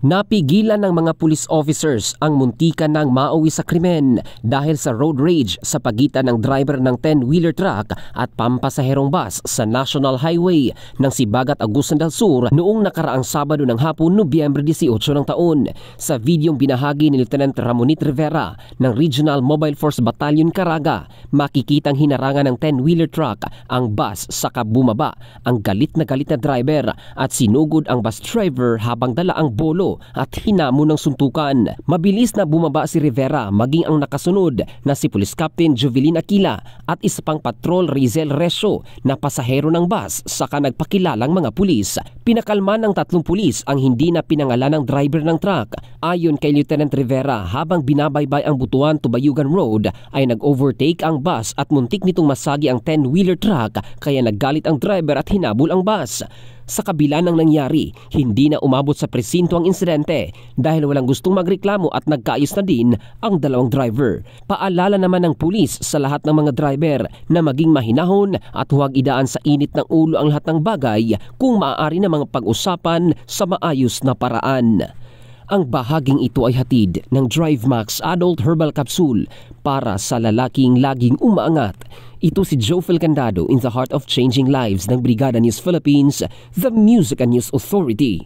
Napigilan ng mga police officers ang muntikan ng mauwi sa krimen dahil sa road rage sa pagitan ng driver ng 10-wheeler truck at pampasaherong bus sa National Highway ng Sibagat Agusan del Sur noong nakaraang Sabado ng hapon Nobyembre 18 ng taon. Sa videong binahagi ni Lieutenant Ramonit Rivera ng Regional Mobile Force Battalion Caraga, makikitang hinarangan ng 10-wheeler truck ang bus sa kabumaba, ang galit na galit na driver at sinugod ang bus driver habang dala ang bolo at hinamo ng suntukan. Mabilis na bumaba si Rivera maging ang nakasunod na si Police Captain Jovelin Aquila at isa pang patrol Rizel Resyo na pasahero ng bus saka nagpakilalang mga pulis. Pinakalma ng tatlong pulis ang hindi na pinangalan ng driver ng truck. Ayon kay Lieutenant Rivera habang binabaybay ang Butuan Tubayugan Road ay nag-overtake ang bus at muntik nitong masagi ang 10-wheeler truck kaya naggalit ang driver at hinabol ang bus. Sa kabila ng nangyari, hindi na umabot sa presinto ang insidente dahil walang gustong magreklamo at nagkaayos na din ang dalawang driver. Paalala naman ng pulis sa lahat ng mga driver na maging mahinahon at huwag idaan sa init ng ulo ang lahat ng bagay kung maaari na mga pag-usapan sa maayos na paraan. Ang bahaging ito ay hatid ng DriveMax Adult Herbal Capsule para sa lalaking laging umaangat. Ito si Joel Candado in the Heart of Changing Lives ng Brigada News Philippines, the Music and News Authority.